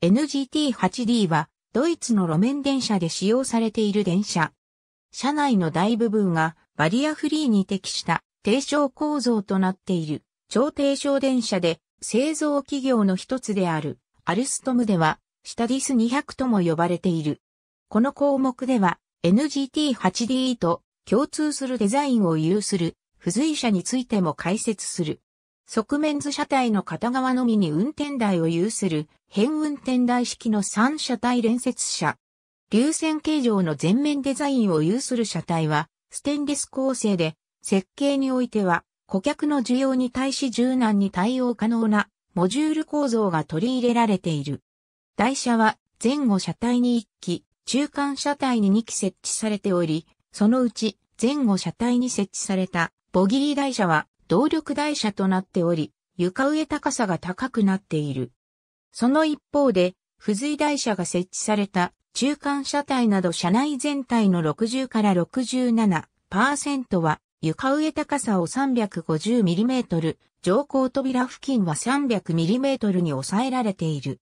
NGT8D はドイツの路面電車で使用されている電車。車内の大部分がバリアフリーに適した低床構造となっている超低床電車で製造企業の一つであるアルストムではシタディス200とも呼ばれている。この項目では NGT8D と共通するデザインを有する付随車についても解説する。側面図車体の片側のみに運転台を有する変運転台式の3車体連接車。流線形状の全面デザインを有する車体はステンレス構成で設計においては顧客の需要に対し柔軟に対応可能なモジュール構造が取り入れられている。台車は前後車体に1機、中間車体に2機設置されており、そのうち前後車体に設置されたボギー台車は動力台車となっており、床上高さが高くなっている。その一方で、付随台車が設置された中間車体など車内全体の60から67%は床上高さを 350mm、乗降扉付近は 300mm に抑えられている。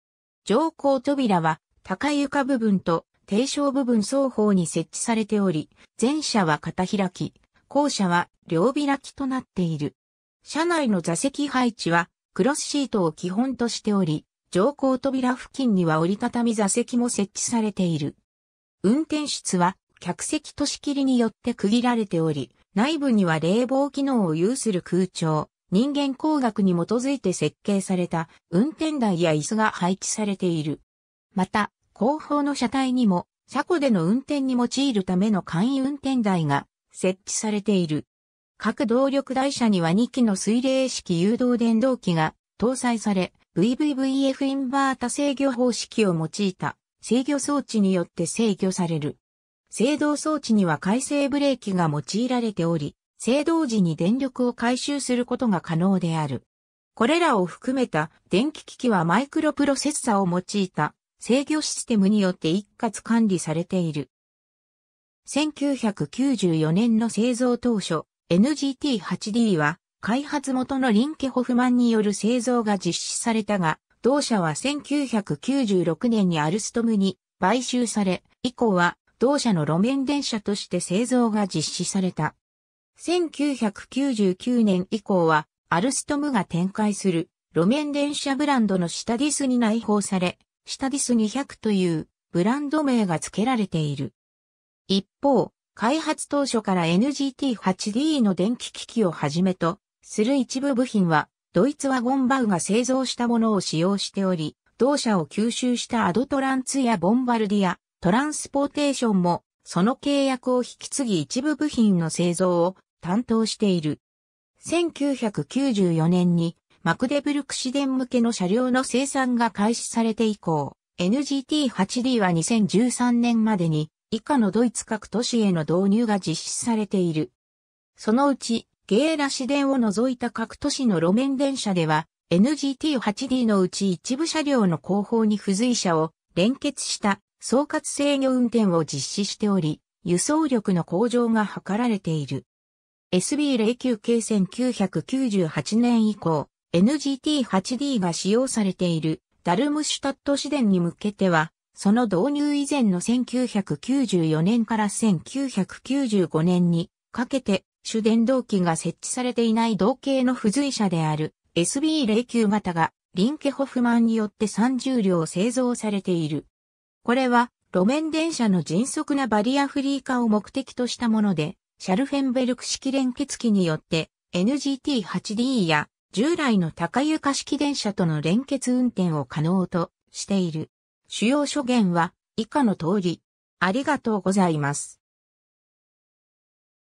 乗降扉は高床部分と低床部分双方に設置されており、前者は片開き、校舎は両開きとなっている。車内の座席配置はクロスシートを基本としており、乗降扉付近には折りたたみ座席も設置されている。運転室は客席と仕切りによって区切られており、内部には冷房機能を有する空調、人間工学に基づいて設計された運転台や椅子が配置されている。また、後方の車体にも車庫での運転に用いるための簡易運転台が設置されている。各動力台車には2機の水冷式誘導電動機が搭載され、VVVF インバータ制御方式を用いた制御装置によって制御される。制動装置には回生ブレーキが用いられており、制動時に電力を回収することが可能である。これらを含めた電気機器はマイクロプロセッサを用いた制御システムによって一括管理されている。1994年の製造当初、NGT8D は開発元のリンケホフマンによる製造が実施されたが、同社は1996年にアルストムに買収され、以降は同社の路面電車として製造が実施された。1999年以降はアルストムが展開する路面電車ブランドのシタディスに内包され、シタディス200というブランド名が付けられている。一方、開発当初から NGT8D の電気機器をはじめとする一部部品は、ドイツワゴンバウが製造したものを使用しており、同社を吸収したアドトランツやボンバルディア、トランスポーテーションも、その契約を引き継ぎ一部部品の製造を担当している。1994年にマクデブルク市電向けの車両の生産が開始されて以降、NGT8D は2013年までに以下のドイツ各都市への導入が実施されている。そのうち、ゲーラ市電を除いた各都市の路面電車では、NGT8D のうち一部車両の後方に付随車を連結した総括制御運転を実施しており、輸送力の向上が図られている。SB09 系1998年以降、NGT8D が使用されているダルムシュタット市電に向けては、その導入以前の1994年から1995年にかけて主電動機が設置されていない同型の付随車である SB09 型がリンケホフマンによって30両製造されている。これは路面電車の迅速なバリアフリー化を目的としたもので、シャルフェンベルク式連結機によって NGT8D や従来の高床式電車との連結運転を可能としている。主要諸言は以下の通り。ありがとうございます。